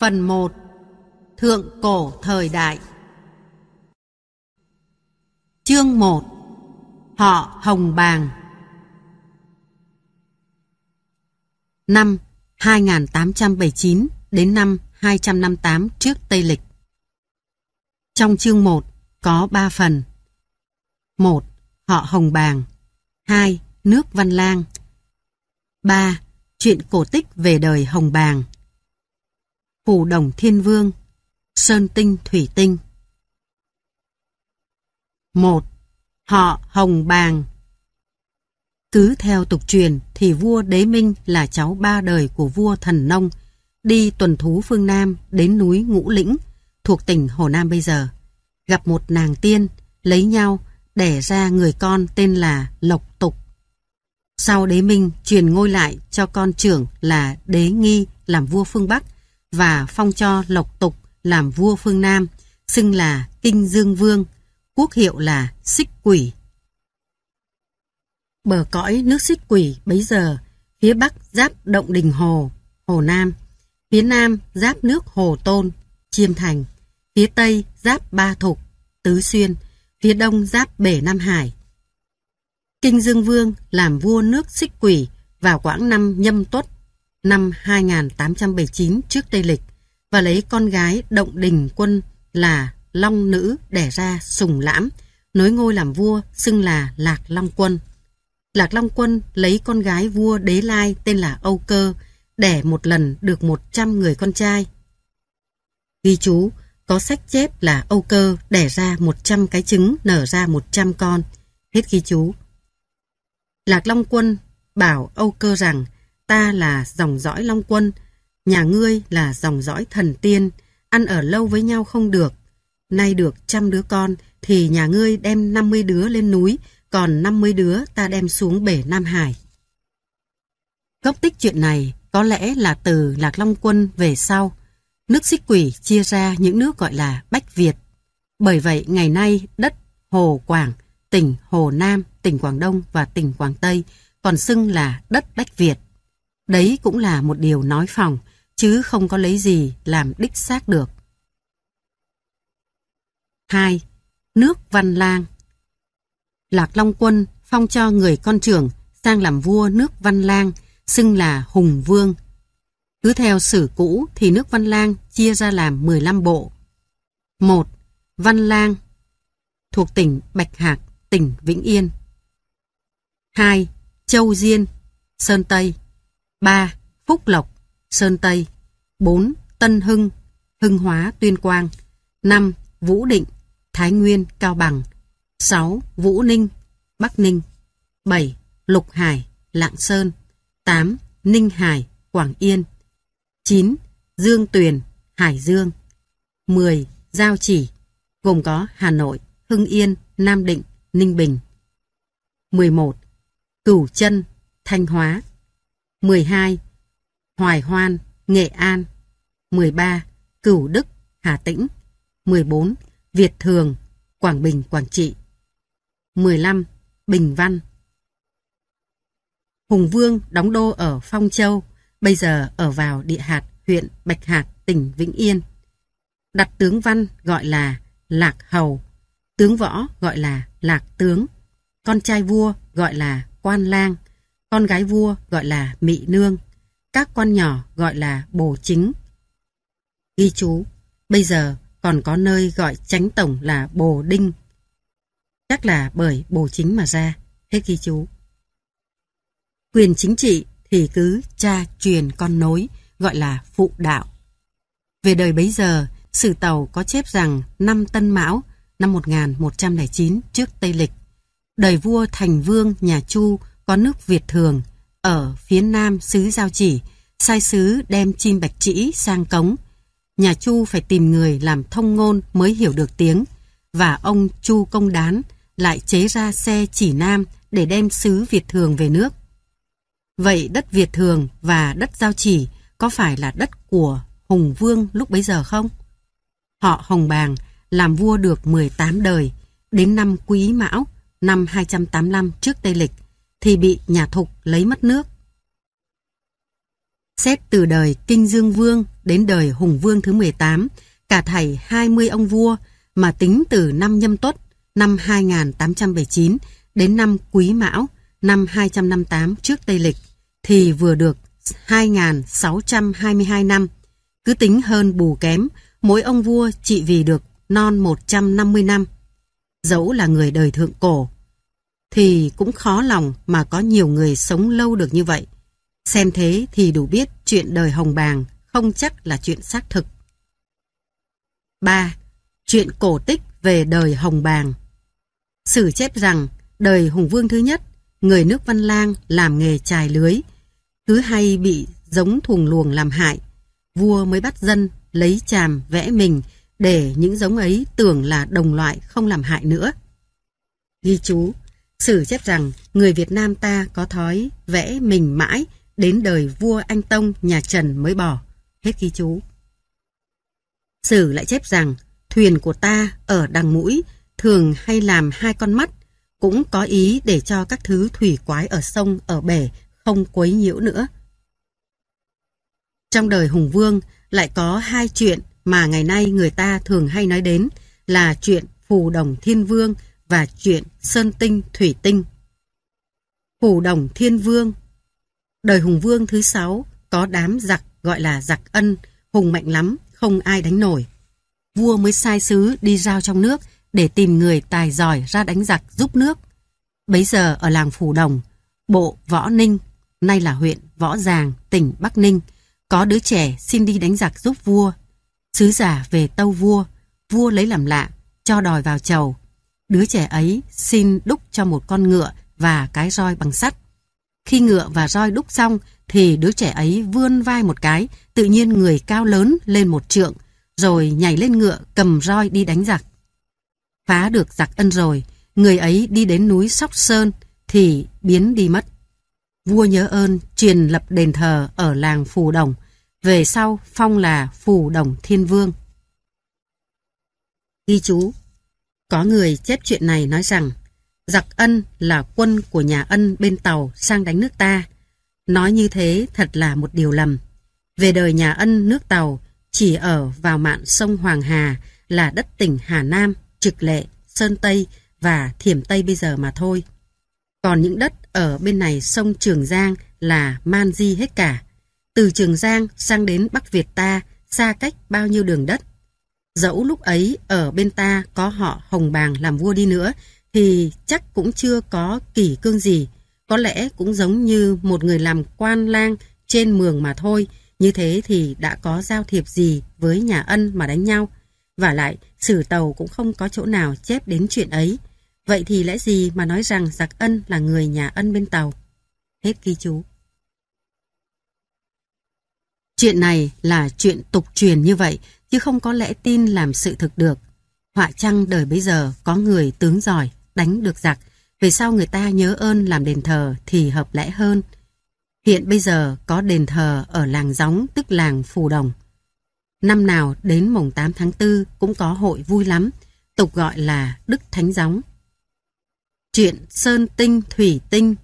Phần 1 Thượng cổ thời đại Chương 1 Họ Hồng Bàng Năm 2879 đến năm 258 trước Tây Lịch Trong chương 1 có 3 phần 1. Họ Hồng Bàng 2. Nước Văn Lang 3. Chuyện cổ tích về đời Hồng Bàng Củ đồng thiên vương Sơn tinh thủy tinh một Họ Hồng Bàng Cứ theo tục truyền thì vua Đế Minh là cháu ba đời của vua Thần Nông đi tuần thú phương Nam đến núi Ngũ Lĩnh thuộc tỉnh Hồ Nam bây giờ gặp một nàng tiên lấy nhau đẻ ra người con tên là Lộc Tục sau Đế Minh truyền ngôi lại cho con trưởng là Đế Nghi làm vua phương Bắc và phong cho Lộc Tục làm vua phương Nam, xưng là Kinh Dương Vương, quốc hiệu là Xích Quỷ. Bờ cõi nước Xích Quỷ bấy giờ, phía bắc giáp Động Đình Hồ, Hồ Nam, phía nam giáp nước Hồ Tôn, Chiêm Thành, phía tây giáp Ba Thục, Tứ Xuyên, phía đông giáp Bể Nam Hải. Kinh Dương Vương làm vua nước Xích Quỷ vào quãng năm nhâm tuất năm 2879 trước Tây Lịch và lấy con gái Động Đình Quân là Long Nữ đẻ ra Sùng Lãm, nối ngôi làm vua, xưng là Lạc Long Quân. Lạc Long Quân lấy con gái vua Đế Lai tên là Âu Cơ, đẻ một lần được 100 người con trai. Ghi chú, có sách chép là Âu Cơ đẻ ra 100 cái trứng nở ra 100 con. Hết ghi chú. Lạc Long Quân bảo Âu Cơ rằng ta là dòng dõi Long Quân, nhà ngươi là dòng dõi thần tiên, ăn ở lâu với nhau không được. Nay được trăm đứa con thì nhà ngươi đem năm mươi đứa lên núi, còn năm mươi đứa ta đem xuống bể Nam Hải. Gốc tích chuyện này có lẽ là từ Lạc Long Quân về sau. Nước xích quỷ chia ra những nước gọi là Bách Việt. Bởi vậy ngày nay đất Hồ Quảng, tỉnh Hồ Nam, tỉnh Quảng Đông và tỉnh Quảng Tây còn xưng là đất Bách Việt. Đấy cũng là một điều nói phòng, chứ không có lấy gì làm đích xác được. Hai, Nước Văn Lang Lạc Long Quân phong cho người con trưởng sang làm vua nước Văn Lang, xưng là Hùng Vương. Cứ theo sử cũ thì nước Văn Lang chia ra làm 15 bộ. Một, Văn Lang thuộc tỉnh Bạch Hạc, tỉnh Vĩnh Yên. Hai, Châu Diên, Sơn Tây. 3. Phúc Lộc, Sơn Tây 4. Tân Hưng, Hưng Hóa, Tuyên Quang 5. Vũ Định, Thái Nguyên, Cao Bằng 6. Vũ Ninh, Bắc Ninh 7. Lục Hải, Lạng Sơn 8. Ninh Hải, Quảng Yên 9. Dương Tuyền, Hải Dương 10. Giao chỉ gồm có Hà Nội, Hưng Yên, Nam Định, Ninh Bình 11. Cửu Chân, Thanh Hóa 12. Hoài Hoan, Nghệ An 13. Cửu Đức, Hà Tĩnh 14. Việt Thường, Quảng Bình, Quảng Trị 15. Bình Văn Hùng Vương đóng đô ở Phong Châu, bây giờ ở vào địa hạt huyện Bạch Hạt, tỉnh Vĩnh Yên. Đặt tướng Văn gọi là Lạc Hầu, tướng Võ gọi là Lạc Tướng, con trai vua gọi là Quan Lang, con gái vua gọi là Mị Nương, các con nhỏ gọi là Bồ Chính. Ghi chú, bây giờ còn có nơi gọi tránh tổng là Bồ Đinh. Chắc là bởi Bồ Chính mà ra, hết ghi chú. Quyền chính trị thì cứ cha truyền con nối, gọi là phụ đạo. Về đời bấy giờ, Sử Tàu có chép rằng năm Tân Mão, năm 1109 trước Tây Lịch, đời vua Thành Vương nhà Chu có nước Việt thường, ở phía nam xứ giao chỉ, sai sứ đem chim bạch chỉ sang cống. Nhà Chu phải tìm người làm thông ngôn mới hiểu được tiếng, và ông Chu Công Đán lại chế ra xe chỉ nam để đem sứ Việt thường về nước. Vậy đất Việt thường và đất giao chỉ có phải là đất của Hùng Vương lúc bấy giờ không? Họ Hồng Bàng làm vua được 18 đời, đến năm Quý Mão, năm 285 trước Tây Lịch, thì bị nhà thục lấy mất nước. Xét từ đời Kinh Dương Vương đến đời Hùng Vương thứ 18, cả thảy 20 ông vua mà tính từ năm Nhâm Tuất năm 2879 đến năm Quý Mão năm 258 trước Tây Lịch thì vừa được 2.622 năm. Cứ tính hơn bù kém, mỗi ông vua chỉ vì được non 150 năm. Dẫu là người đời thượng cổ, thì cũng khó lòng mà có nhiều người sống lâu được như vậy. Xem thế thì đủ biết chuyện đời hồng bàng không chắc là chuyện xác thực. 3. Chuyện cổ tích về đời hồng bàng Sử chép rằng đời Hùng Vương thứ nhất, người nước Văn Lang làm nghề trài lưới, cứ hay bị giống thùng luồng làm hại. Vua mới bắt dân lấy chàm vẽ mình để những giống ấy tưởng là đồng loại không làm hại nữa. Ghi chú, Sử chép rằng người Việt Nam ta có thói vẽ mình mãi đến đời vua Anh Tông nhà Trần mới bỏ. Hết ghi chú. Sử lại chép rằng thuyền của ta ở đằng mũi thường hay làm hai con mắt cũng có ý để cho các thứ thủy quái ở sông, ở bể không quấy nhiễu nữa. Trong đời Hùng Vương lại có hai chuyện mà ngày nay người ta thường hay nói đến là chuyện phù đồng thiên vương và chuyện Sơn Tinh Thủy Tinh. Phủ Đồng Thiên Vương Đời Hùng Vương thứ sáu có đám giặc gọi là giặc ân, hùng mạnh lắm, không ai đánh nổi. Vua mới sai sứ đi giao trong nước để tìm người tài giỏi ra đánh giặc giúp nước. Bấy giờ ở làng Phủ Đồng, bộ Võ Ninh, nay là huyện Võ Giàng, tỉnh Bắc Ninh, có đứa trẻ xin đi đánh giặc giúp vua. Sứ giả về tâu vua, vua lấy làm lạ, cho đòi vào chầu, đứa trẻ ấy xin đúc cho một con ngựa và cái roi bằng sắt. Khi ngựa và roi đúc xong thì đứa trẻ ấy vươn vai một cái, tự nhiên người cao lớn lên một trượng, rồi nhảy lên ngựa cầm roi đi đánh giặc. Phá được giặc ân rồi, người ấy đi đến núi Sóc Sơn thì biến đi mất. Vua nhớ ơn truyền lập đền thờ ở làng Phù Đồng, về sau phong là Phù Đồng Thiên Vương. Ghi chú có người chép chuyện này nói rằng giặc ân là quân của nhà ân bên tàu sang đánh nước ta. Nói như thế thật là một điều lầm. Về đời nhà ân nước tàu chỉ ở vào mạn sông Hoàng Hà là đất tỉnh Hà Nam, Trực Lệ, Sơn Tây và Thiểm Tây bây giờ mà thôi. Còn những đất ở bên này sông Trường Giang là Man Di hết cả. Từ Trường Giang sang đến Bắc Việt ta xa cách bao nhiêu đường đất Dẫu lúc ấy ở bên ta có họ Hồng Bàng làm vua đi nữa thì chắc cũng chưa có kỷ cương gì. Có lẽ cũng giống như một người làm quan lang trên mường mà thôi. Như thế thì đã có giao thiệp gì với nhà ân mà đánh nhau. Và lại, sử tàu cũng không có chỗ nào chép đến chuyện ấy. Vậy thì lẽ gì mà nói rằng giặc ân là người nhà ân bên tàu? Hết ghi chú. Chuyện này là chuyện tục truyền như vậy, chứ không có lẽ tin làm sự thực được. Họa chăng đời bây giờ có người tướng giỏi, đánh được giặc, về sau người ta nhớ ơn làm đền thờ thì hợp lẽ hơn. Hiện bây giờ có đền thờ ở làng gióng tức làng Phù Đồng. Năm nào đến mùng 8 tháng 4 cũng có hội vui lắm, tục gọi là Đức Thánh Gióng. Chuyện Sơn Tinh Thủy Tinh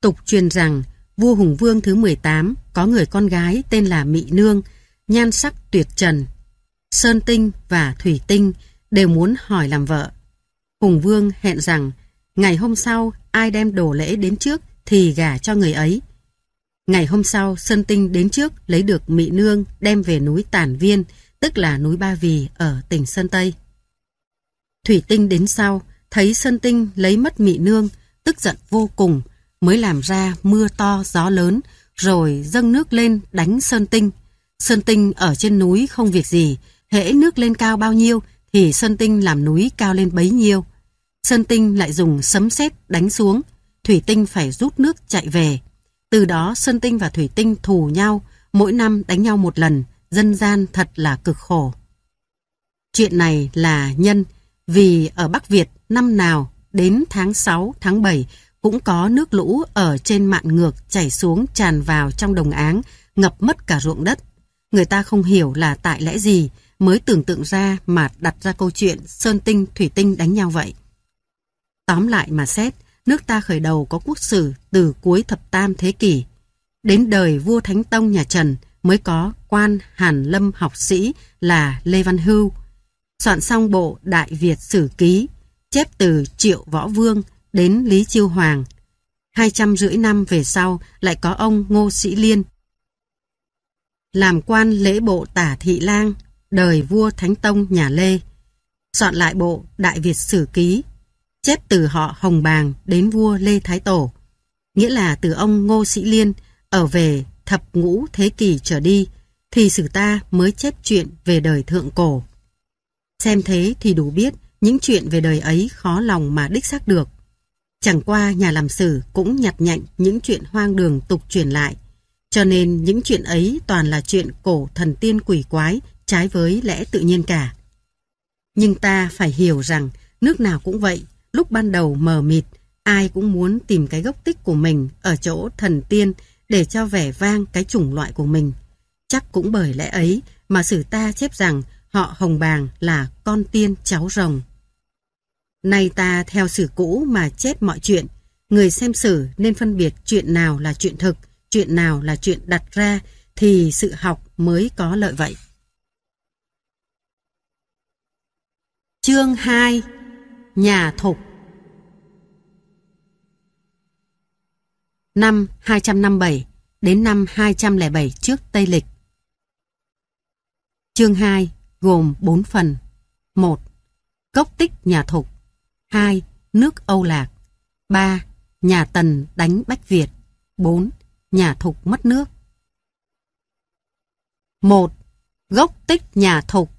Tục truyền rằng vua Hùng Vương thứ 18 có người con gái tên là mỹ Nương – nhan sắc tuyệt trần. Sơn Tinh và Thủy Tinh đều muốn hỏi làm vợ. Hùng Vương hẹn rằng ngày hôm sau ai đem đồ lễ đến trước thì gả cho người ấy. Ngày hôm sau Sơn Tinh đến trước lấy được Mỹ Nương đem về núi Tản Viên, tức là núi Ba Vì ở tỉnh Sơn Tây. Thủy Tinh đến sau, thấy Sơn Tinh lấy mất Mỹ Nương, tức giận vô cùng, mới làm ra mưa to gió lớn, rồi dâng nước lên đánh Sơn Tinh. Sơn tinh ở trên núi không việc gì, hễ nước lên cao bao nhiêu thì sơn tinh làm núi cao lên bấy nhiêu. Sơn tinh lại dùng sấm sét đánh xuống, thủy tinh phải rút nước chạy về. Từ đó sơn tinh và thủy tinh thù nhau, mỗi năm đánh nhau một lần, dân gian thật là cực khổ. Chuyện này là nhân, vì ở Bắc Việt năm nào đến tháng 6, tháng 7 cũng có nước lũ ở trên mạn ngược chảy xuống tràn vào trong đồng áng, ngập mất cả ruộng đất. Người ta không hiểu là tại lẽ gì mới tưởng tượng ra mà đặt ra câu chuyện sơn tinh thủy tinh đánh nhau vậy. Tóm lại mà xét, nước ta khởi đầu có quốc sử từ cuối thập tam thế kỷ. Đến đời vua Thánh Tông nhà Trần mới có quan Hàn Lâm học sĩ là Lê Văn Hưu. Soạn xong bộ Đại Việt Sử Ký, chép từ Triệu Võ Vương đến Lý Chiêu Hoàng. Hai trăm rưỡi năm về sau lại có ông Ngô Sĩ Liên làm quan lễ bộ tả thị lang, đời vua Thánh Tông nhà Lê. Soạn lại bộ Đại Việt Sử Ký, chép từ họ Hồng Bàng đến vua Lê Thái Tổ, nghĩa là từ ông Ngô Sĩ Liên ở về thập ngũ thế kỷ trở đi, thì sử ta mới chép chuyện về đời thượng cổ. Xem thế thì đủ biết những chuyện về đời ấy khó lòng mà đích xác được. Chẳng qua nhà làm sử cũng nhặt nhạnh những chuyện hoang đường tục truyền lại, cho nên những chuyện ấy toàn là chuyện cổ thần tiên quỷ quái, trái với lẽ tự nhiên cả. Nhưng ta phải hiểu rằng nước nào cũng vậy, lúc ban đầu mờ mịt, ai cũng muốn tìm cái gốc tích của mình ở chỗ thần tiên để cho vẻ vang cái chủng loại của mình. Chắc cũng bởi lẽ ấy mà sử ta chép rằng họ hồng bàng là con tiên cháu rồng. Nay ta theo sử cũ mà chép mọi chuyện, người xem sử nên phân biệt chuyện nào là chuyện thực, chuyện nào là chuyện đặt ra thì sự học mới có lợi vậy. Chương 2 Nhà thục Năm 257 đến năm 207 trước Tây Lịch Chương 2 gồm 4 phần 1. Cốc tích nhà thục 2. Nước Âu Lạc 3. Nhà Tần đánh Bách Việt 4 nhà thục mất nước. 1. Gốc tích nhà thục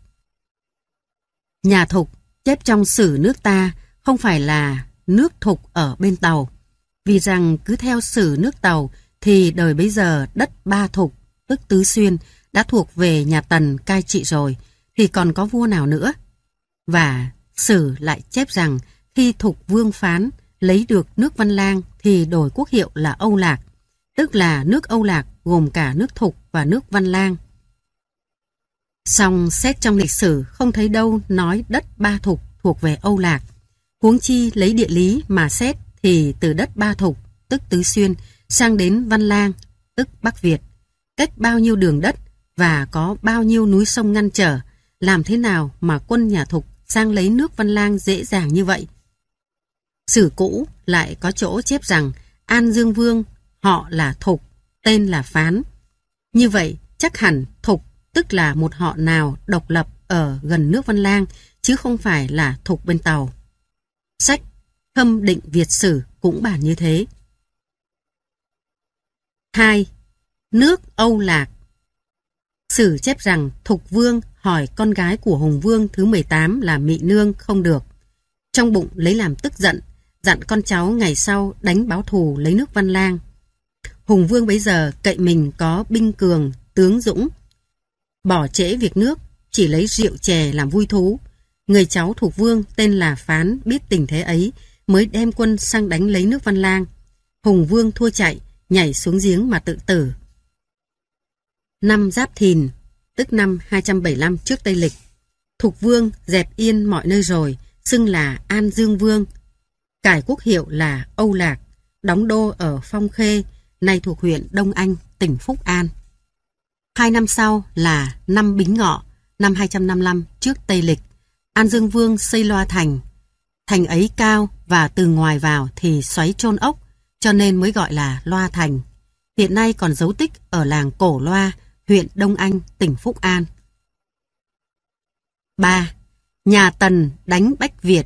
Nhà thục chép trong sử nước ta không phải là nước thục ở bên tàu, vì rằng cứ theo sử nước tàu thì đời bấy giờ đất ba thục, tức tứ xuyên, đã thuộc về nhà Tần cai trị rồi, thì còn có vua nào nữa. Và sử lại chép rằng khi thục vương phán lấy được nước Văn Lang thì đổi quốc hiệu là Âu Lạc, tức là nước Âu Lạc gồm cả nước Thục và nước Văn Lang. Song xét trong lịch sử không thấy đâu nói đất Ba Thục thuộc về Âu Lạc. Huống chi lấy địa lý mà xét thì từ đất Ba Thục, tức Tứ Xuyên, sang đến Văn Lang, tức Bắc Việt. Cách bao nhiêu đường đất và có bao nhiêu núi sông ngăn trở, làm thế nào mà quân nhà Thục sang lấy nước Văn Lang dễ dàng như vậy? Sử cũ lại có chỗ chép rằng An Dương Vương họ là Thục, tên là Phán. Như vậy, chắc hẳn Thục tức là một họ nào độc lập ở gần nước Văn Lang, chứ không phải là Thục bên Tàu. Sách Thâm định Việt sử cũng bản như thế. 2. Nước Âu Lạc Sử chép rằng Thục Vương hỏi con gái của Hùng Vương thứ 18 là mỹ Nương không được. Trong bụng lấy làm tức giận, dặn con cháu ngày sau đánh báo thù lấy nước Văn Lang. Hùng Vương bấy giờ cậy mình có binh cường, tướng dũng. Bỏ trễ việc nước, chỉ lấy rượu chè làm vui thú. Người cháu thuộc Vương tên là Phán biết tình thế ấy mới đem quân sang đánh lấy nước Văn Lang. Hùng Vương thua chạy, nhảy xuống giếng mà tự tử. Năm Giáp Thìn, tức năm 275 trước Tây Lịch. Thục Vương dẹp yên mọi nơi rồi, xưng là An Dương Vương. Cải quốc hiệu là Âu Lạc, đóng đô ở Phong Khê, nay thuộc huyện Đông Anh, tỉnh Phúc An. Hai năm sau là năm Bính Ngọ, năm 255 trước Tây Lịch, An Dương Vương xây loa thành. Thành ấy cao và từ ngoài vào thì xoáy trôn ốc, cho nên mới gọi là loa thành. Hiện nay còn dấu tích ở làng Cổ Loa, huyện Đông Anh, tỉnh Phúc An. 3. Nhà Tần đánh Bách Việt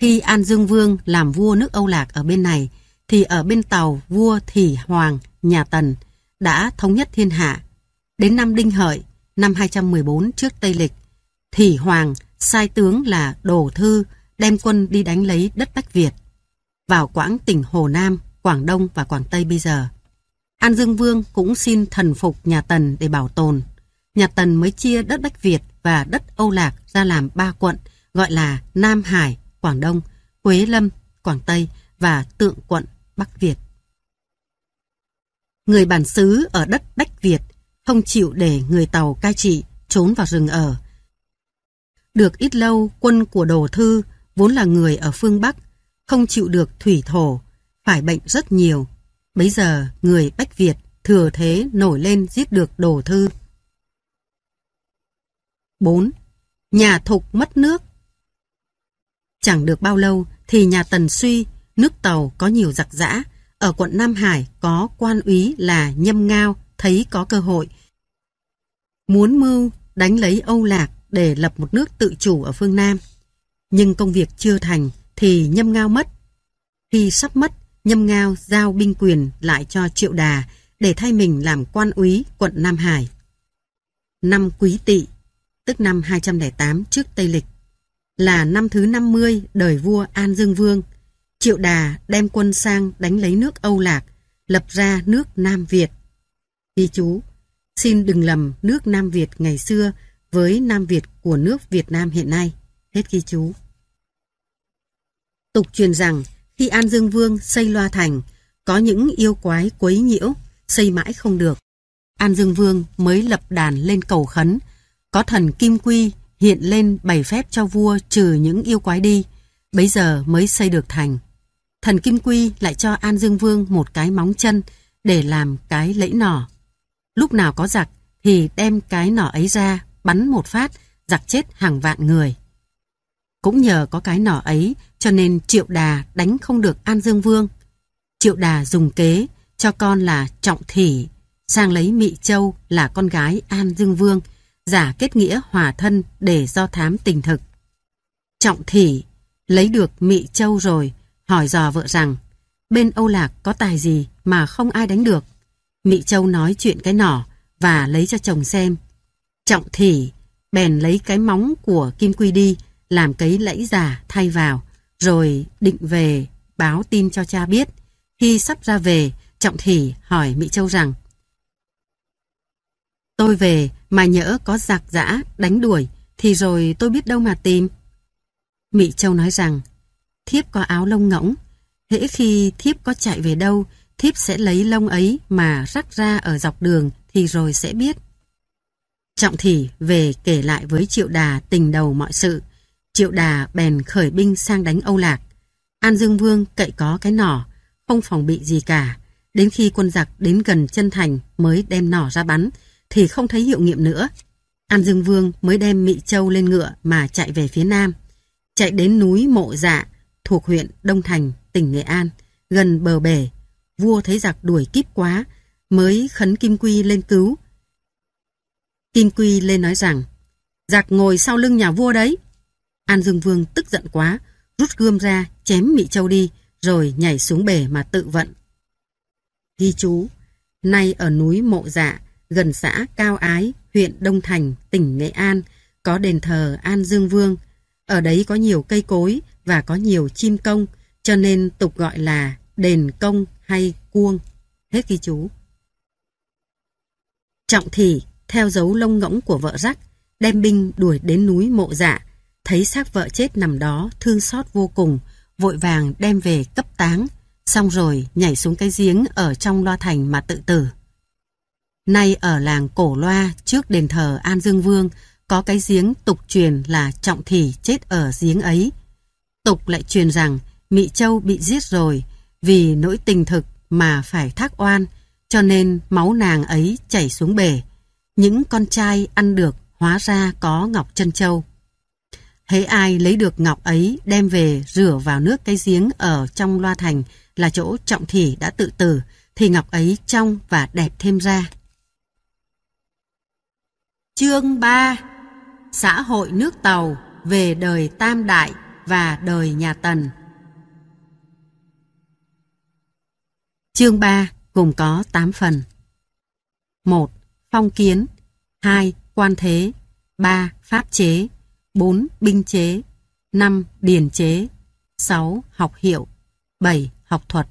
Khi An Dương Vương làm vua nước Âu Lạc ở bên này, thì ở bên tàu vua Thị Hoàng, nhà Tần đã thống nhất thiên hạ. Đến năm Đinh Hợi, năm 214 trước Tây Lịch, Thị Hoàng sai tướng là Đồ Thư đem quân đi đánh lấy đất Bách Việt vào quãng tỉnh Hồ Nam, Quảng Đông và Quảng Tây bây giờ. An Dương Vương cũng xin thần phục nhà Tần để bảo tồn. Nhà Tần mới chia đất Bách Việt và đất Âu Lạc ra làm ba quận gọi là Nam Hải, Quảng Đông, Quế Lâm, Quảng Tây và Tượng Quận, Bắc Việt. Người bản xứ ở đất Bách Việt không chịu để người Tàu cai trị trốn vào rừng ở. Được ít lâu, quân của Đồ Thư vốn là người ở phương Bắc, không chịu được thủy thổ, phải bệnh rất nhiều. Bấy giờ, người Bách Việt thừa thế nổi lên giết được Đồ Thư. 4. Nhà Thục mất nước Chẳng được bao lâu thì nhà Tần Suy nước tàu có nhiều giặc giã. Ở quận Nam Hải có quan úy là Nhâm Ngao thấy có cơ hội. Muốn mưu đánh lấy Âu Lạc để lập một nước tự chủ ở phương Nam. Nhưng công việc chưa thành thì Nhâm Ngao mất. Khi sắp mất, Nhâm Ngao giao binh quyền lại cho Triệu Đà để thay mình làm quan úy quận Nam Hải. Năm Quý Tỵ, tức năm 208 trước Tây Lịch, là năm thứ 50 đời vua An Dương Vương Triệu Đà đem quân sang đánh lấy nước Âu Lạc, lập ra nước Nam Việt. Ghi chú, xin đừng lầm nước Nam Việt ngày xưa với Nam Việt của nước Việt Nam hiện nay. Hết ghi chú. Tục truyền rằng, khi An Dương Vương xây loa thành, có những yêu quái quấy nhiễu, xây mãi không được. An Dương Vương mới lập đàn lên cầu khấn, có thần Kim Quy hiện lên bày phép cho vua trừ những yêu quái đi, bấy giờ mới xây được thành thần Kim Quy lại cho An Dương Vương một cái móng chân để làm cái lẫy nỏ. Lúc nào có giặc thì đem cái nỏ ấy ra, bắn một phát, giặc chết hàng vạn người. Cũng nhờ có cái nỏ ấy cho nên Triệu Đà đánh không được An Dương Vương. Triệu Đà dùng kế cho con là Trọng Thỉ, sang lấy Mị Châu là con gái An Dương Vương, giả kết nghĩa hòa thân để do thám tình thực. Trọng Thỉ lấy được Mị Châu rồi, hỏi dò vợ rằng bên Âu Lạc có tài gì mà không ai đánh được. Mị Châu nói chuyện cái nỏ và lấy cho chồng xem. Trọng Thỉ bèn lấy cái móng của Kim Quy đi làm cấy lẫy già thay vào rồi định về báo tin cho cha biết. Khi sắp ra về, Trọng Thỉ hỏi Mị Châu rằng Tôi về mà nhỡ có giặc giã đánh đuổi thì rồi tôi biết đâu mà tìm. Mị Châu nói rằng thiếp có áo lông ngỗng. Hễ khi thiếp có chạy về đâu, thiếp sẽ lấy lông ấy mà rắc ra ở dọc đường thì rồi sẽ biết. Trọng Thỉ về kể lại với Triệu Đà tình đầu mọi sự. Triệu Đà bèn khởi binh sang đánh Âu Lạc. An Dương Vương cậy có cái nỏ, không phòng bị gì cả. Đến khi quân giặc đến gần chân thành mới đem nỏ ra bắn, thì không thấy hiệu nghiệm nữa. An Dương Vương mới đem Mị Châu lên ngựa mà chạy về phía nam. Chạy đến núi Mộ Dạ thuộc huyện Đông Thành, tỉnh Nghệ An, gần bờ bể. Vua thấy giặc đuổi kíp quá, mới khấn Kim Quy lên cứu. Kim Quy lên nói rằng, giặc ngồi sau lưng nhà vua đấy. An Dương Vương tức giận quá, rút gươm ra, chém Mị Châu đi, rồi nhảy xuống bể mà tự vận. Ghi chú, nay ở núi Mộ Dạ, gần xã Cao Ái, huyện Đông Thành, tỉnh Nghệ An, có đền thờ An Dương Vương. Ở đấy có nhiều cây cối, và có nhiều chim công, cho nên tục gọi là đền công hay cuông. Hết ghi chú. Trọng thì theo dấu lông ngỗng của vợ rắc, đem binh đuổi đến núi mộ dạ, thấy xác vợ chết nằm đó thương xót vô cùng, vội vàng đem về cấp táng, xong rồi nhảy xuống cái giếng ở trong loa thành mà tự tử. Nay ở làng Cổ Loa trước đền thờ An Dương Vương có cái giếng tục truyền là Trọng thì chết ở giếng ấy tục lại truyền rằng Mỹ Châu bị giết rồi vì nỗi tình thực mà phải thác oan, cho nên máu nàng ấy chảy xuống bể. Những con trai ăn được hóa ra có ngọc chân châu. Hễ ai lấy được ngọc ấy đem về rửa vào nước cái giếng ở trong loa thành là chỗ trọng thị đã tự tử, thì ngọc ấy trong và đẹp thêm ra. Chương 3 Xã hội nước Tàu về đời Tam Đại và đời nhà Tần. Chương 3 gồm có 8 phần. 1. Phong kiến 2. Quan thế 3. Pháp chế 4. Binh chế 5. Điền chế 6. Học hiệu 7. Học thuật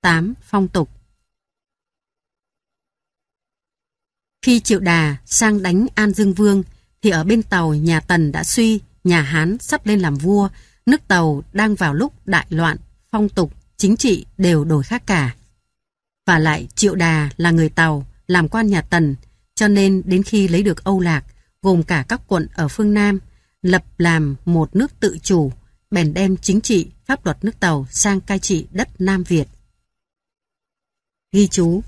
8. Phong tục Khi Triệu Đà sang đánh An Dương Vương thì ở bên tàu nhà Tần đã suy nhà Hán sắp lên làm vua, nước Tàu đang vào lúc đại loạn, phong tục, chính trị đều đổi khác cả. Và lại Triệu Đà là người Tàu, làm quan nhà Tần, cho nên đến khi lấy được Âu Lạc, gồm cả các quận ở phương Nam, lập làm một nước tự chủ, bèn đem chính trị, pháp luật nước Tàu sang cai trị đất Nam Việt. Ghi chú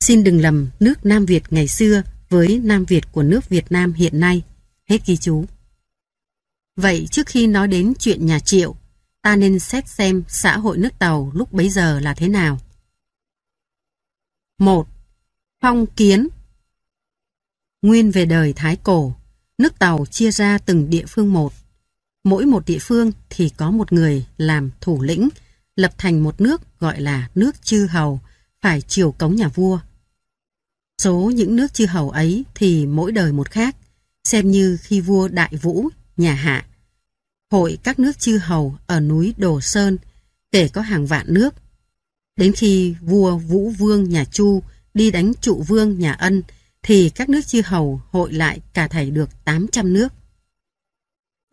Xin đừng lầm nước Nam Việt ngày xưa với Nam Việt của nước Việt Nam hiện nay. Hết ghi chú. Vậy trước khi nói đến chuyện nhà Triệu, ta nên xét xem xã hội nước Tàu lúc bấy giờ là thế nào. 1. Phong kiến Nguyên về đời Thái Cổ, nước Tàu chia ra từng địa phương một. Mỗi một địa phương thì có một người làm thủ lĩnh, lập thành một nước gọi là nước chư hầu, phải chiều cống nhà vua. Số những nước chư hầu ấy thì mỗi đời một khác, xem như khi vua Đại Vũ nhà Hạ. Hội các nước chư hầu ở núi Đồ Sơn, kể có hàng vạn nước. Đến khi vua Vũ Vương nhà Chu đi đánh trụ vương nhà Ân, thì các nước chư hầu hội lại cả thảy được 800 nước.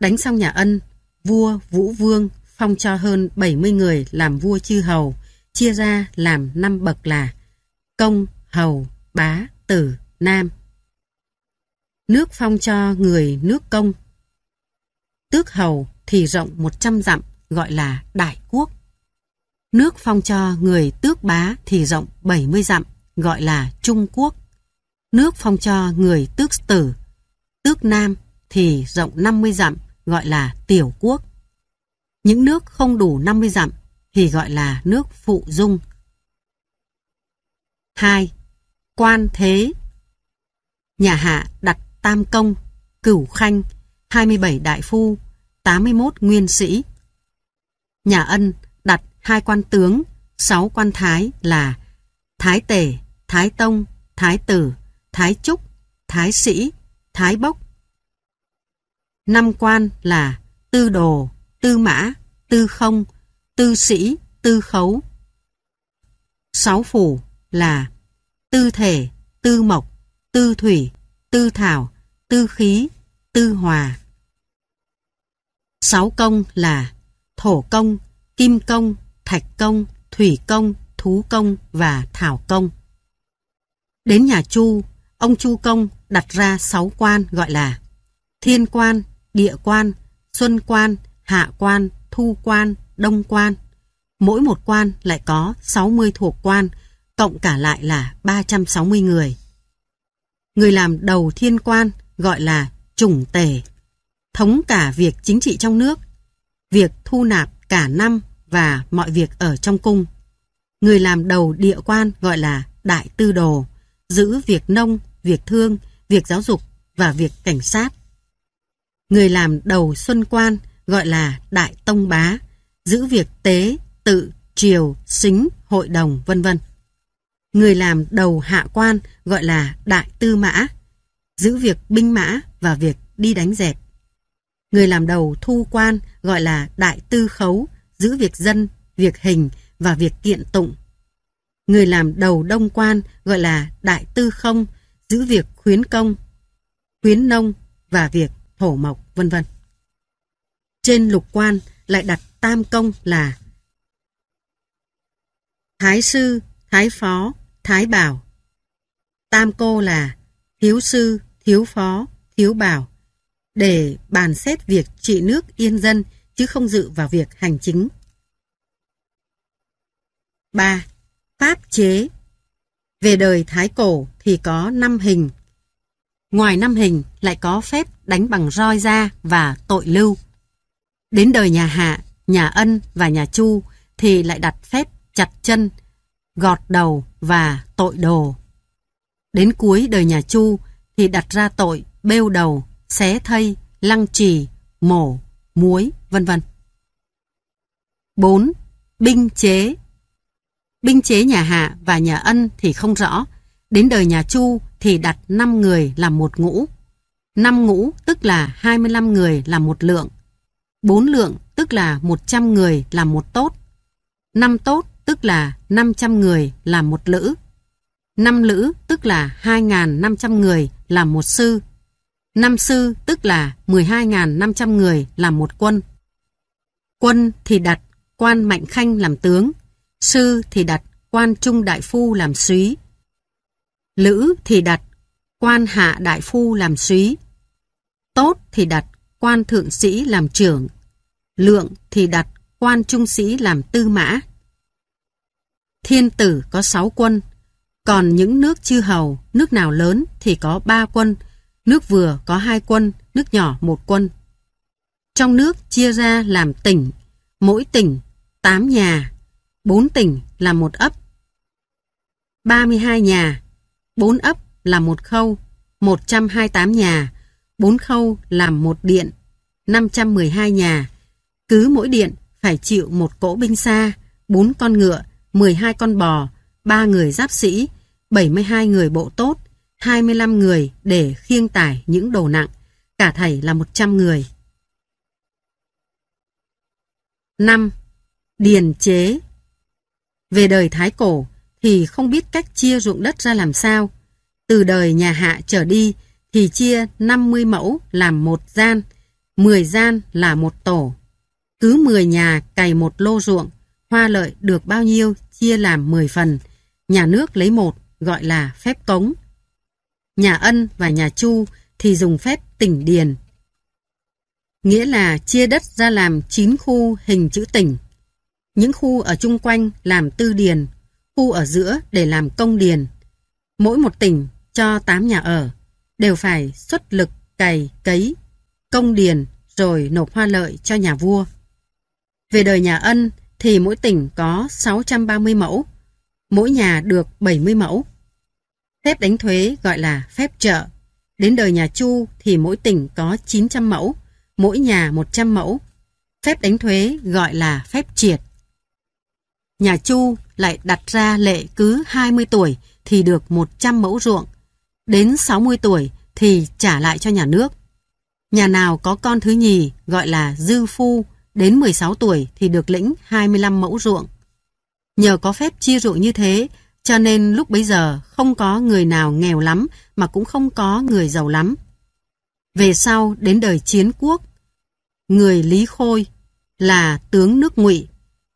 Đánh xong nhà Ân, vua Vũ Vương phong cho hơn 70 người làm vua chư hầu, chia ra làm năm bậc là công, hầu, bá, tử, nam. Nước phong cho người nước công tước hầu thì rộng 100 dặm gọi là đại quốc. Nước phong cho người tước bá thì rộng 70 dặm gọi là Trung Quốc. Nước phong cho người tước tử, tước nam thì rộng 50 dặm gọi là tiểu quốc. Những nước không đủ 50 dặm thì gọi là nước phụ dung. 2. Quan thế Nhà hạ đặt tam công, cửu khanh, 27 đại phu, 81 nguyên sĩ. Nhà ân đặt hai quan tướng, sáu quan thái là Thái Tể, Thái Tông, Thái Tử, Thái Trúc, Thái Sĩ, Thái Bốc. Năm quan là Tư Đồ, Tư Mã, Tư Không, Tư Sĩ, Tư Khấu. Sáu phủ là Tư Thể, Tư Mộc, Tư Thủy, Tư Thảo, Tư Khí, tư hòa. Sáu công là thổ công, kim công, thạch công, thủy công, thú công và thảo công. Đến nhà Chu, ông Chu Công đặt ra sáu quan gọi là thiên quan, địa quan, xuân quan, hạ quan, thu quan, đông quan. Mỗi một quan lại có 60 thuộc quan, cộng cả lại là 360 người. Người làm đầu thiên quan gọi là chủng tề, thống cả việc chính trị trong nước, việc thu nạp cả năm và mọi việc ở trong cung. Người làm đầu địa quan gọi là đại tư đồ, giữ việc nông, việc thương, việc giáo dục và việc cảnh sát. Người làm đầu xuân quan gọi là đại tông bá, giữ việc tế, tự, triều, xính, hội đồng, vân vân. Người làm đầu hạ quan gọi là đại tư mã, giữ việc binh mã và việc đi đánh dẹp. Người làm đầu thu quan gọi là đại tư khấu, giữ việc dân, việc hình và việc kiện tụng. Người làm đầu đông quan gọi là đại tư không, giữ việc khuyến công, khuyến nông và việc thổ mộc vân vân. Trên lục quan lại đặt tam công là Thái sư, thái phó, thái bảo. Tam cô là thiếu sư, thiếu phó, thiếu bảo để bàn xét việc trị nước yên dân chứ không dự vào việc hành chính. 3. Pháp chế Về đời Thái Cổ thì có năm hình. Ngoài năm hình lại có phép đánh bằng roi ra và tội lưu. Đến đời nhà Hạ, nhà Ân và nhà Chu thì lại đặt phép chặt chân, gọt đầu và tội đồ. Đến cuối đời nhà Chu thì đặt ra tội bêu đầu, xé thây, lăng trì, mổ, muối, vân vân. 4. Binh chế Binh chế nhà Hạ và nhà Ân thì không rõ, đến đời nhà Chu thì đặt 5 người làm một ngũ. 5 ngũ tức là 25 người làm một lượng. 4 lượng tức là 100 người làm một tốt. 5 tốt tức là 500 người làm một lữ. 5 lữ tức là 2.500 người làm một sư. Năm sư tức là 12.500 người làm một quân. Quân thì đặt quan Mạnh Khanh làm tướng, sư thì đặt quan Trung Đại Phu làm súy. Lữ thì đặt quan Hạ Đại Phu làm súy. Tốt thì đặt quan Thượng Sĩ làm trưởng. Lượng thì đặt quan Trung Sĩ làm tư mã. Thiên tử có 6 quân, còn những nước chư hầu, nước nào lớn thì có 3 quân, nước vừa có 2 quân, nước nhỏ 1 quân. Trong nước chia ra làm tỉnh, mỗi tỉnh 8 nhà, 4 tỉnh là một ấp. 32 nhà, 4 ấp là một khâu, 128 nhà, 4 khâu làm một điện, 512 nhà. Cứ mỗi điện phải chịu một cỗ binh xa, 4 con ngựa, 12 con bò, 3 người giáp sĩ, 72 người bộ tốt, 25 người để khiêng tải những đồ nặng, cả thầy là 100 người. 5. Điền chế Về đời Thái Cổ thì không biết cách chia ruộng đất ra làm sao. Từ đời nhà Hạ trở đi thì chia 50 mẫu làm một gian, 10 gian là một tổ. Cứ 10 nhà cày một lô ruộng, hoa lợi được bao nhiêu chia làm 10 phần, Nhà nước lấy một gọi là phép cống. Nhà Ân và nhà Chu thì dùng phép tỉnh điền. Nghĩa là chia đất ra làm 9 khu hình chữ tỉnh. Những khu ở chung quanh làm tư điền, khu ở giữa để làm công điền. Mỗi một tỉnh cho 8 nhà ở, đều phải xuất lực cày, cấy, công điền rồi nộp hoa lợi cho nhà vua. Về đời nhà Ân thì mỗi tỉnh có 630 mẫu, mỗi nhà được 70 mẫu. Phép đánh thuế gọi là phép trợ. Đến đời nhà Chu thì mỗi tỉnh có 900 mẫu, mỗi nhà 100 mẫu. Phép đánh thuế gọi là phép triệt. Nhà Chu lại đặt ra lệ cứ 20 tuổi thì được 100 mẫu ruộng, đến 60 tuổi thì trả lại cho nhà nước. Nhà nào có con thứ nhì gọi là dư phu, đến 16 tuổi thì được lĩnh 25 mẫu ruộng. Nhờ có phép chia ruộng như thế, cho nên lúc bấy giờ không có người nào nghèo lắm mà cũng không có người giàu lắm. Về sau đến đời chiến quốc, người Lý Khôi là tướng nước ngụy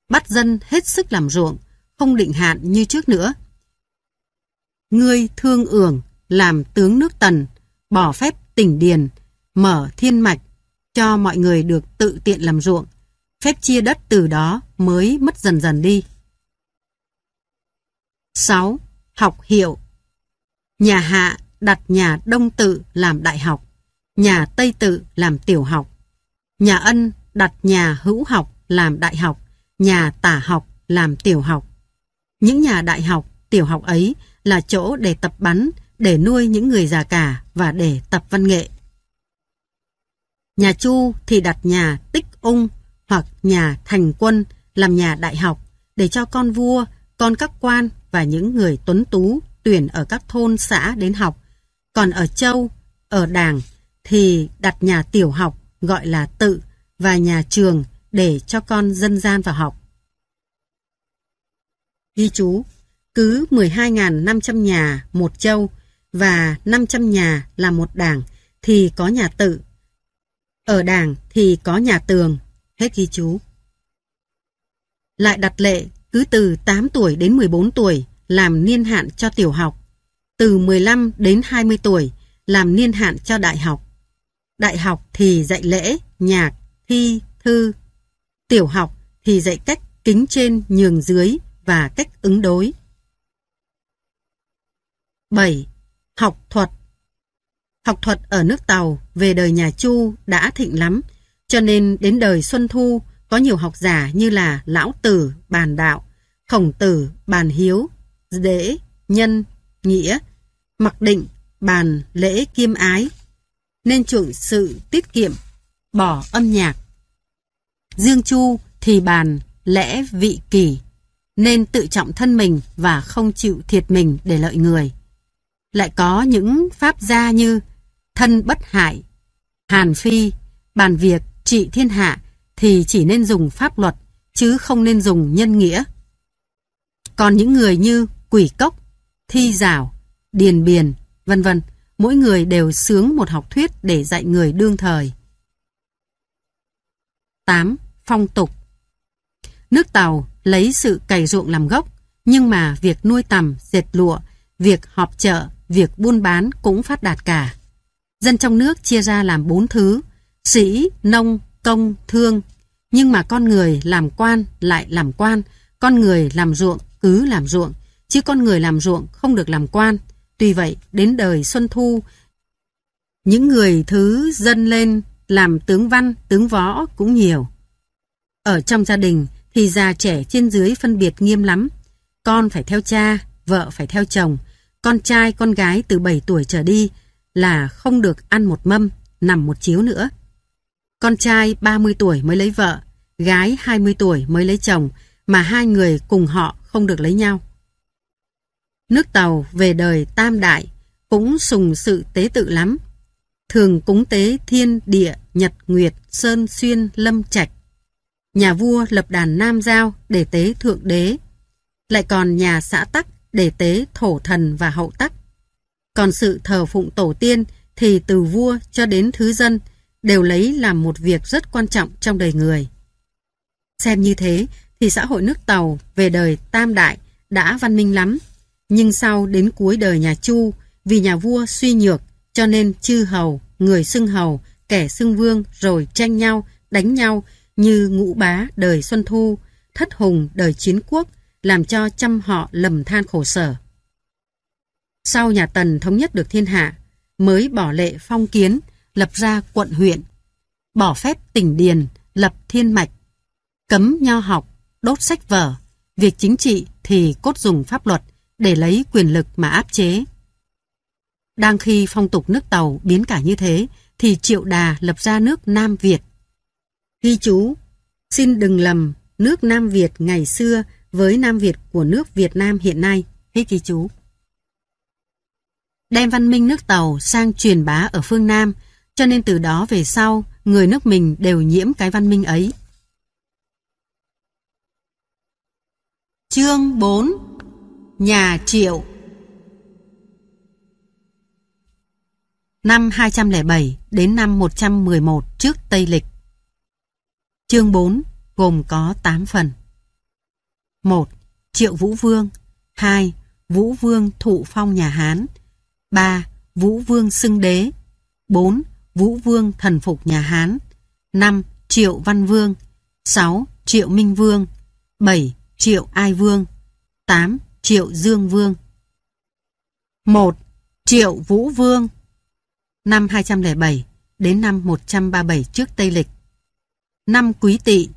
bắt dân hết sức làm ruộng, không định hạn như trước nữa. người thương ưởng làm tướng nước tần, bỏ phép tỉnh điền, mở thiên mạch, cho mọi người được tự tiện làm ruộng. Phép chia đất từ đó mới mất dần dần đi. 6. Học hiệu Nhà Hạ đặt nhà Đông Tự làm đại học, nhà Tây Tự làm tiểu học, nhà Ân đặt nhà Hữu học làm đại học, nhà Tả học làm tiểu học. Những nhà đại học, tiểu học ấy là chỗ để tập bắn, để nuôi những người già cả và để tập văn nghệ. Nhà Chu thì đặt nhà Tích Ung hoặc nhà Thành Quân làm nhà đại học để cho con vua, con các quan và những người tuấn tú tuyển ở các thôn xã đến học. Còn ở Châu, ở Đảng thì đặt nhà tiểu học gọi là tự và nhà trường để cho con dân gian vào học. Ghi chú, cứ 12.500 nhà một châu và 500 nhà là một đảng thì có nhà tự. Ở đảng thì có nhà tường, hết ghi chú. Lại đặt lệ cứ từ 8 tuổi đến 14 tuổi làm niên hạn cho tiểu học, từ 15 đến 20 tuổi làm niên hạn cho đại học. Đại học thì dạy lễ, nhạc, thi, thư. Tiểu học thì dạy cách kính trên nhường dưới và cách ứng đối. 7. Học thuật Học thuật ở nước Tàu về đời nhà Chu đã thịnh lắm, cho nên đến đời Xuân Thu, có nhiều học giả như là Lão Tử, Bàn Đạo, Khổng Tử, Bàn Hiếu, Đễ, Nhân, Nghĩa, Mặc Định, Bàn Lễ Kiêm Ái, nên chuộng sự tiết kiệm, bỏ âm nhạc. Dương Chu thì bàn lẽ vị kỷ, nên tự trọng thân mình và không chịu thiệt mình để lợi người. Lại có những pháp gia như thân bất hại, hàn phi, bàn việc trị thiên hạ, thì chỉ nên dùng pháp luật chứ không nên dùng nhân nghĩa. Còn những người như Quỷ Cốc, Thi Giảo, Điền Biền, vân vân, mỗi người đều sướng một học thuyết để dạy người đương thời. 8. Phong tục Nước Tàu lấy sự cày ruộng làm gốc, nhưng mà việc nuôi tầm, dệt lụa, việc họp chợ, việc buôn bán cũng phát đạt cả. Dân trong nước chia ra làm bốn thứ, sĩ, nông, công, thương. Nhưng mà con người làm quan lại làm quan, con người làm ruộng cứ làm ruộng, chứ con người làm ruộng không được làm quan. Tuy vậy, đến đời Xuân Thu, những người thứ dân lên làm tướng văn, tướng võ cũng nhiều. Ở trong gia đình thì già trẻ trên dưới phân biệt nghiêm lắm. Con phải theo cha, vợ phải theo chồng, con trai con gái từ 7 tuổi trở đi là không được ăn một mâm, nằm một chiếu nữa. Con trai 30 tuổi mới lấy vợ, gái 20 tuổi mới lấy chồng mà hai người cùng họ không được lấy nhau. Nước Tàu về đời tam đại cũng sùng sự tế tự lắm. Thường cúng tế thiên địa, nhật nguyệt, sơn xuyên, lâm trạch. Nhà vua lập đàn Nam Giao để tế thượng đế. Lại còn nhà xã Tắc để tế thổ thần và hậu Tắc. Còn sự thờ phụng tổ tiên thì từ vua cho đến thứ dân đều lấy làm một việc rất quan trọng trong đời người. Xem như thế thì xã hội nước Tàu về đời tam đại đã văn minh lắm. Nhưng sau đến cuối đời nhà Chu, vì nhà vua suy nhược cho nên chư hầu, người xưng hầu, kẻ xưng vương rồi tranh nhau, đánh nhau như ngũ bá đời Xuân Thu, thất hùng đời chiến quốc, làm cho trăm họ lầm than khổ sở. Sau nhà Tần thống nhất được thiên hạ, mới bỏ lệ phong kiến, lập ra quận huyện. Bỏ phép tỉnh điền, lập thiên mạch. Cấm nho học, đốt sách vở. Việc chính trị thì cốt dùng pháp luật để lấy quyền lực mà áp chế. Đang khi phong tục nước Tàu biến cả như thế, thì Triệu Đà lập ra nước Nam Việt. Ghi chú, xin đừng lầm nước Nam Việt ngày xưa với Nam Việt của nước Việt Nam hiện nay. Hết ghi chú. Đem văn minh nước Tàu sang truyền bá ở phương Nam cho nên từ đó về sau, người nước mình đều nhiễm cái văn minh ấy. Chương 4 Nhà Triệu Năm 207 đến năm 111 trước Tây Lịch Chương 4 gồm có 8 phần 1. Triệu Vũ Vương 2. Vũ Vương thụ phong nhà Hán 3. Vũ Vương xưng đế 4. Vũ Vương thần phục nhà Hán 5. Triệu Văn Vương 6. Triệu Minh Vương 7. Triệu Ai Vương 8. Triệu Dương Vương 1. Triệu Vũ Vương Năm 207 đến năm 137 trước Tây Lịch Năm Quý Tỵ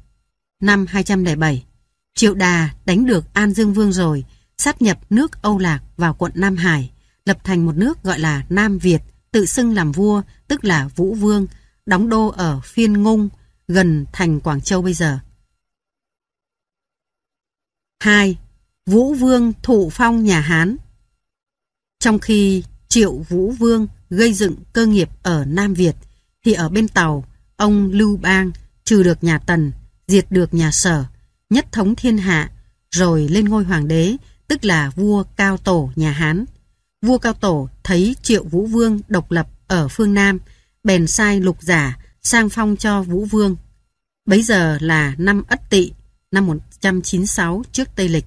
Năm 207 Triệu Đà đánh được An Dương Vương rồi sát nhập nước Âu Lạc vào quận Nam Hải lập thành một nước gọi là Nam Việt tự xưng làm vua, tức là Vũ Vương, đóng đô ở Phiên Ngung, gần thành Quảng Châu bây giờ. 2. Vũ Vương thụ phong nhà Hán Trong khi Triệu Vũ Vương gây dựng cơ nghiệp ở Nam Việt, thì ở bên Tàu, ông Lưu Bang trừ được nhà Tần, diệt được nhà Sở, nhất thống thiên hạ, rồi lên ngôi hoàng đế, tức là vua Cao Tổ nhà Hán vua Cao Tổ thấy Triệu Vũ Vương độc lập ở phương Nam, bèn sai lục giả sang phong cho Vũ Vương. Bấy giờ là năm Ất Tỵ, năm 196 trước Tây Lịch.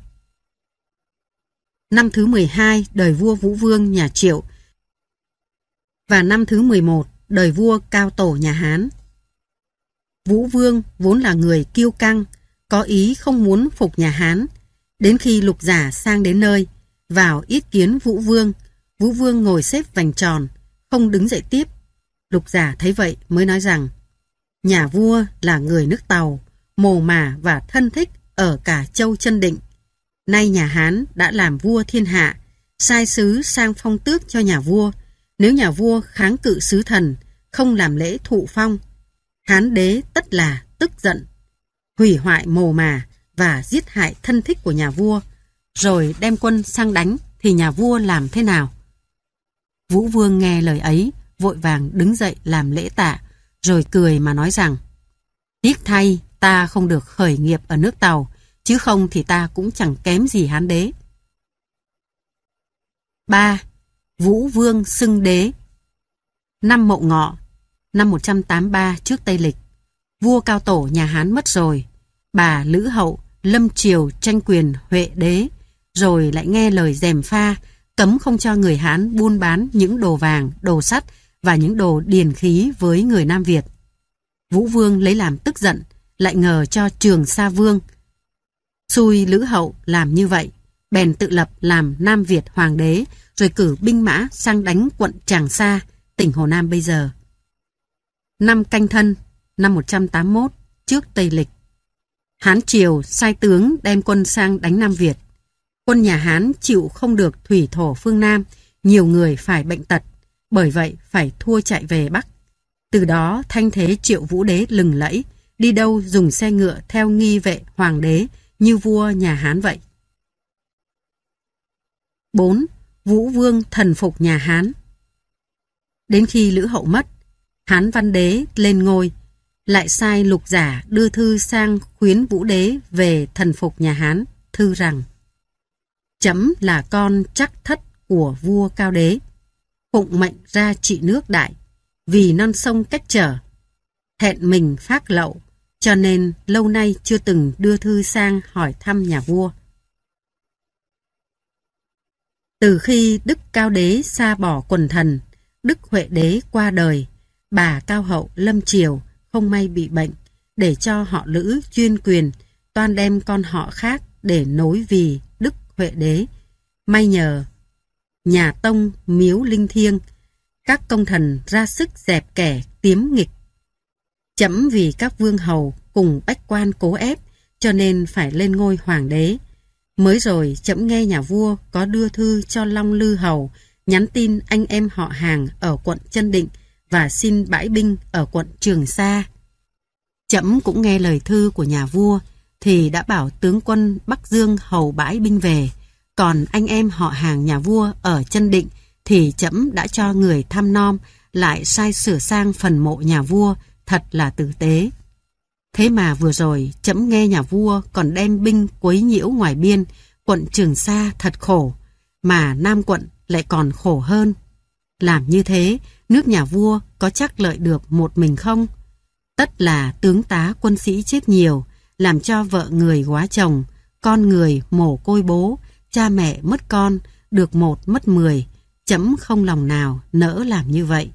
Năm thứ 12 đời vua Vũ Vương nhà Triệu và năm thứ 11 đời vua Cao Tổ nhà Hán. Vũ Vương vốn là người kiêu căng, có ý không muốn phục nhà Hán. Đến khi lục giả sang đến nơi, vào ý kiến Vũ Vương, Vũ Vương ngồi xếp vành tròn, không đứng dậy tiếp. Lục giả thấy vậy mới nói rằng Nhà vua là người nước Tàu, mồ mà và thân thích ở cả châu chân định. Nay nhà Hán đã làm vua thiên hạ, sai sứ sang phong tước cho nhà vua. Nếu nhà vua kháng cự sứ thần, không làm lễ thụ phong, Hán đế tất là tức giận, hủy hoại mồ mà và giết hại thân thích của nhà vua, rồi đem quân sang đánh thì nhà vua làm thế nào? Vũ Vương nghe lời ấy, vội vàng đứng dậy làm lễ tạ, rồi cười mà nói rằng Tiếc thay, ta không được khởi nghiệp ở nước Tàu, chứ không thì ta cũng chẳng kém gì hán đế. 3. Vũ Vương xưng đế Năm Mậu Ngọ, năm 183 trước Tây Lịch, vua cao tổ nhà Hán mất rồi, bà Lữ Hậu, Lâm Triều tranh quyền Huệ Đế, rồi lại nghe lời dèm pha cấm không cho người Hán buôn bán những đồ vàng, đồ sắt và những đồ điền khí với người Nam Việt. Vũ Vương lấy làm tức giận, lại ngờ cho Trường Sa Vương. Xui Lữ Hậu làm như vậy, bèn tự lập làm Nam Việt Hoàng đế, rồi cử binh mã sang đánh quận Tràng Sa, tỉnh Hồ Nam bây giờ. Năm canh thân, năm 181, trước Tây Lịch. Hán Triều sai tướng đem quân sang đánh Nam Việt quân nhà Hán chịu không được thủy thổ phương Nam, nhiều người phải bệnh tật, bởi vậy phải thua chạy về Bắc. Từ đó thanh thế triệu vũ đế lừng lẫy, đi đâu dùng xe ngựa theo nghi vệ hoàng đế như vua nhà Hán vậy. 4. Vũ Vương thần phục nhà Hán Đến khi Lữ Hậu mất, Hán Văn Đế lên ngôi, lại sai lục giả đưa thư sang khuyến Vũ Đế về thần phục nhà Hán, thư rằng chấm là con chắc thất của vua cao đế. Phụng mệnh ra trị nước đại, vì non sông cách trở. Hẹn mình phát lậu, cho nên lâu nay chưa từng đưa thư sang hỏi thăm nhà vua. Từ khi Đức Cao Đế xa bỏ quần thần, Đức Huệ Đế qua đời, bà Cao Hậu Lâm Triều không may bị bệnh, để cho họ Lữ chuyên quyền, toan đem con họ khác để nối vì Huệ Đế, May Nhờ, Nhà Tông, Miếu Linh Thiêng, các công thần ra sức dẹp kẻ tiếm nghịch. Chấm vì các vương hầu cùng bách quan cố ép cho nên phải lên ngôi hoàng đế. Mới rồi chấm nghe nhà vua có đưa thư cho Long Lư Hầu nhắn tin anh em họ hàng ở quận chân Định và xin bãi binh ở quận Trường Sa. Chấm cũng nghe lời thư của nhà vua thì đã bảo tướng quân Bắc Dương hầu bãi binh về. Còn anh em họ hàng nhà vua ở chân định thì trẫm đã cho người thăm nom lại sai sửa sang phần mộ nhà vua thật là tử tế. Thế mà vừa rồi trẫm nghe nhà vua còn đem binh quấy nhiễu ngoài biên quận Trường Sa thật khổ mà Nam quận lại còn khổ hơn. Làm như thế nước nhà vua có chắc lợi được một mình không? Tất là tướng tá quân sĩ chết nhiều làm cho vợ người quá chồng, con người mồ côi bố, cha mẹ mất con, được một mất mười, chấm không lòng nào nỡ làm như vậy.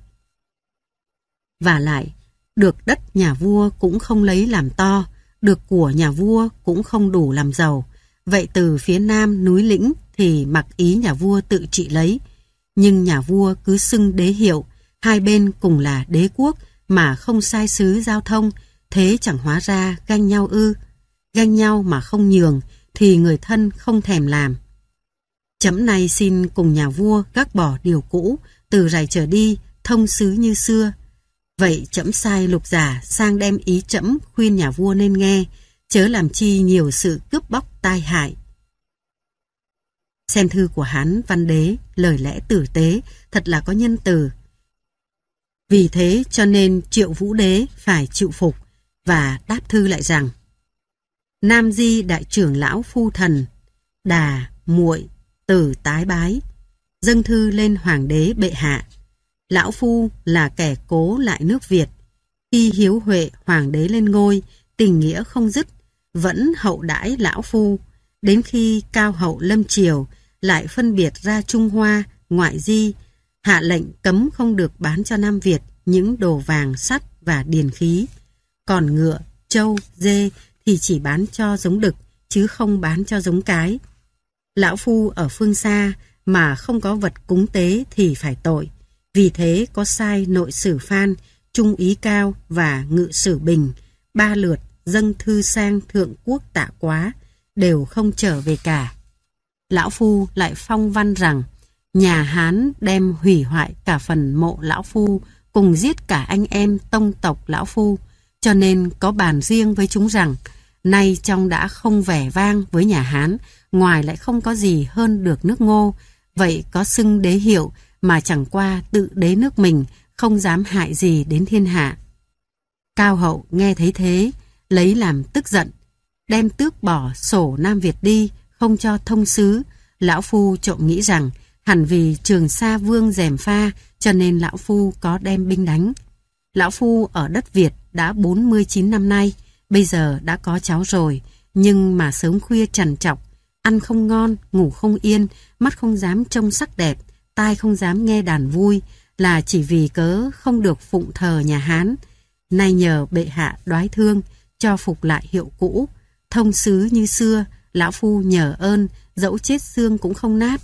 Và lại, được đất nhà vua cũng không lấy làm to, được của nhà vua cũng không đủ làm giàu. Vậy từ phía nam núi lĩnh thì mặc ý nhà vua tự trị lấy. Nhưng nhà vua cứ xưng đế hiệu, hai bên cùng là đế quốc mà không sai sứ giao thông, Thế chẳng hóa ra ganh nhau ư. Ganh nhau mà không nhường thì người thân không thèm làm. Chấm này xin cùng nhà vua gác bỏ điều cũ, từ rày trở đi, thông sứ như xưa. Vậy chấm sai lục giả sang đem ý chấm khuyên nhà vua nên nghe, chớ làm chi nhiều sự cướp bóc tai hại. Xem thư của Hán Văn Đế, lời lẽ tử tế, thật là có nhân từ. Vì thế cho nên triệu vũ đế phải chịu phục, và đáp thư lại rằng Nam Di đại trưởng lão phu thần, đà, muội, tử tái bái, dâng thư lên hoàng đế bệ hạ. Lão phu là kẻ cố lại nước Việt, khi hiếu huệ hoàng đế lên ngôi, tình nghĩa không dứt, vẫn hậu đãi lão phu, đến khi cao hậu lâm triều lại phân biệt ra Trung Hoa, ngoại di, hạ lệnh cấm không được bán cho Nam Việt những đồ vàng sắt và điền khí. Còn ngựa, trâu, dê thì chỉ bán cho giống đực, chứ không bán cho giống cái. Lão Phu ở phương xa mà không có vật cúng tế thì phải tội. Vì thế có sai nội sử Phan, trung ý cao và ngự sử Bình, ba lượt dâng thư sang thượng quốc tạ quá, đều không trở về cả. Lão Phu lại phong văn rằng, nhà Hán đem hủy hoại cả phần mộ Lão Phu, cùng giết cả anh em tông tộc Lão Phu cho nên có bàn riêng với chúng rằng nay trong đã không vẻ vang với nhà Hán, ngoài lại không có gì hơn được nước ngô, vậy có xưng đế hiệu mà chẳng qua tự đế nước mình không dám hại gì đến thiên hạ. Cao hậu nghe thấy thế, lấy làm tức giận, đem tước bỏ sổ Nam Việt đi, không cho thông sứ. Lão Phu trộm nghĩ rằng, hẳn vì trường Sa Vương dèm pha, cho nên Lão Phu có đem binh đánh. Lão Phu ở đất Việt đã 49 năm nay, bây giờ đã có cháu rồi, nhưng mà sớm khuya trằn trọc, ăn không ngon, ngủ không yên, mắt không dám trông sắc đẹp, tai không dám nghe đàn vui, là chỉ vì cớ không được phụng thờ nhà Hán. Nay nhờ bệ hạ đoái thương, cho phục lại hiệu cũ, thông sứ như xưa, lão phu nhờ ơn, dẫu chết xương cũng không nát.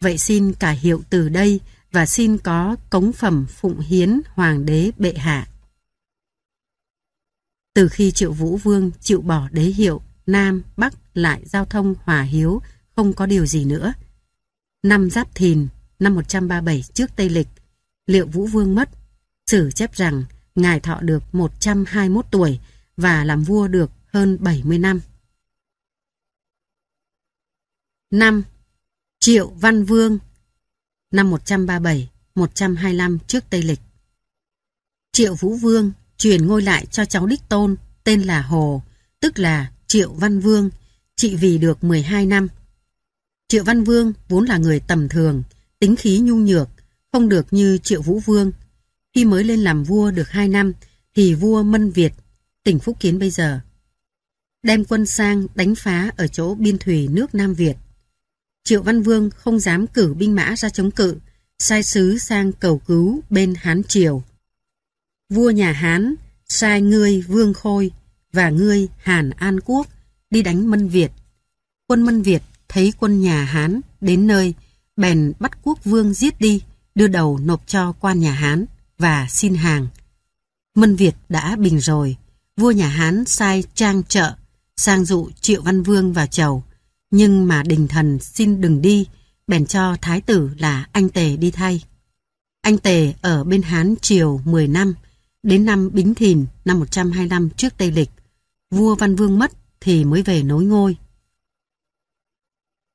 Vậy xin cả hiệu từ đây và xin có cống phẩm phụng hiến hoàng đế bệ hạ. Từ khi Triệu Vũ Vương chịu bỏ đế hiệu, Nam, Bắc lại giao thông hòa hiếu, không có điều gì nữa. Năm Giáp Thìn, năm 137 trước Tây Lịch, Liệu Vũ Vương mất. Sử chép rằng ngài thọ được 121 tuổi và làm vua được hơn 70 năm. 5. Triệu Văn Vương Năm 137-125 trước Tây Lịch Triệu Vũ Vương truyền ngôi lại cho cháu đích tôn tên là Hồ, tức là Triệu Văn Vương, trị vì được 12 năm. Triệu Văn Vương vốn là người tầm thường, tính khí nhu nhược, không được như Triệu Vũ Vương. Khi mới lên làm vua được 2 năm thì vua Mân Việt, tỉnh Phúc Kiến bây giờ, đem quân sang đánh phá ở chỗ biên thủy nước Nam Việt. Triệu Văn Vương không dám cử binh mã ra chống cự, sai sứ sang cầu cứu bên Hán Triều vua nhà Hán sai ngươi Vương Khôi và ngươi Hàn An Quốc đi đánh Mân Việt. Quân Mân Việt thấy quân nhà Hán đến nơi, bèn bắt quốc vương giết đi, đưa đầu nộp cho quan nhà Hán và xin hàng. Mân Việt đã bình rồi, vua nhà Hán sai trang trợ, sang dụ Triệu Văn Vương vào chầu, nhưng mà đình thần xin đừng đi, bèn cho thái tử là anh Tề đi thay. Anh Tề ở bên Hán triều 10 năm, Đến năm Bính Thìn, năm 125 trước Tây Lịch, vua Văn Vương mất thì mới về nối ngôi.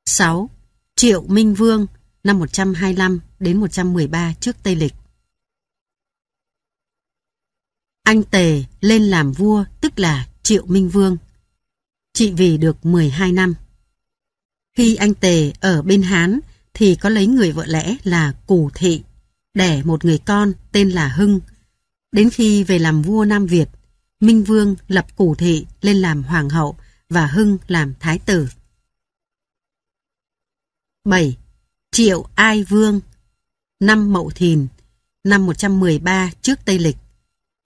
6. Triệu Minh Vương, năm 125 đến 113 trước Tây Lịch. Anh Tề lên làm vua tức là Triệu Minh Vương. Trị vì được 12 năm. Khi anh Tề ở bên Hán thì có lấy người vợ lẽ là Cù Thị, đẻ một người con tên là Hưng Đến khi về làm vua Nam Việt, Minh Vương lập củ thị lên làm hoàng hậu và Hưng làm thái tử. 7. Triệu Ai Vương Năm Mậu Thìn Năm 113 trước Tây Lịch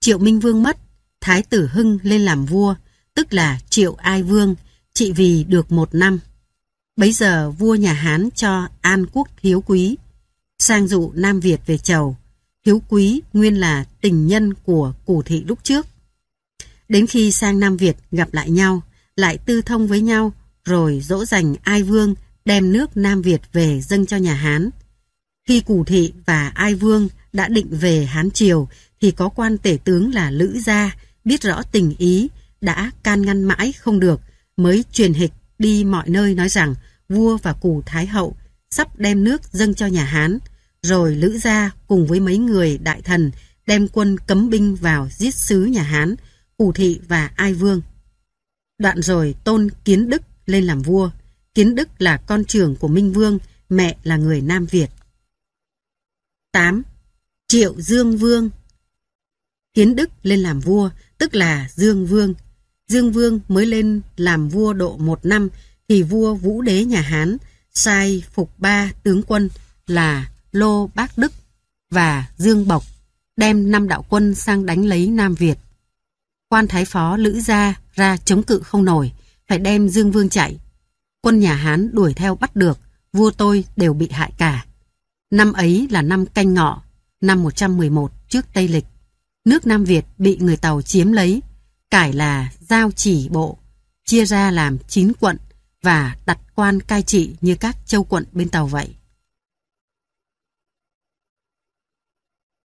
Triệu Minh Vương mất Thái tử Hưng lên làm vua Tức là Triệu Ai Vương Trị vì được một năm Bấy giờ vua nhà Hán cho An Quốc thiếu Quý Sang dụ Nam Việt về chầu Hiếu Quý nguyên là tình nhân của Cù Thị lúc trước. Đến khi sang Nam Việt gặp lại nhau, lại tư thông với nhau, rồi dỗ dành Ai Vương đem nước Nam Việt về dâng cho nhà Hán. Khi Cù Thị và Ai Vương đã định về Hán Triều, thì có quan tể tướng là Lữ Gia, biết rõ tình ý, đã can ngăn mãi không được, mới truyền hịch đi mọi nơi nói rằng vua và Cù Thái Hậu sắp đem nước dâng cho nhà Hán, rồi Lữ Gia cùng với mấy người đại thần đem quân cấm binh vào giết sứ nhà Hán, Ủ Thị và Ai Vương. Đoạn rồi tôn Kiến Đức lên làm vua. Kiến Đức là con trưởng của Minh Vương, mẹ là người Nam Việt. 8. Triệu Dương Vương Kiến Đức lên làm vua, tức là Dương Vương. Dương Vương mới lên làm vua độ một năm, thì vua Vũ Đế nhà Hán sai phục ba tướng quân là Lô Bác Đức và Dương Bộc đem năm đạo quân sang đánh lấy Nam Việt. Quan thái phó Lữ Gia ra chống cự không nổi, phải đem Dương Vương chạy. Quân nhà Hán đuổi theo bắt được, vua tôi đều bị hại cả. Năm ấy là năm canh ngọ, năm 111 trước Tây Lịch. Nước Nam Việt bị người Tàu chiếm lấy, cải là giao chỉ bộ, chia ra làm 9 quận và đặt quan cai trị như các châu quận bên Tàu vậy.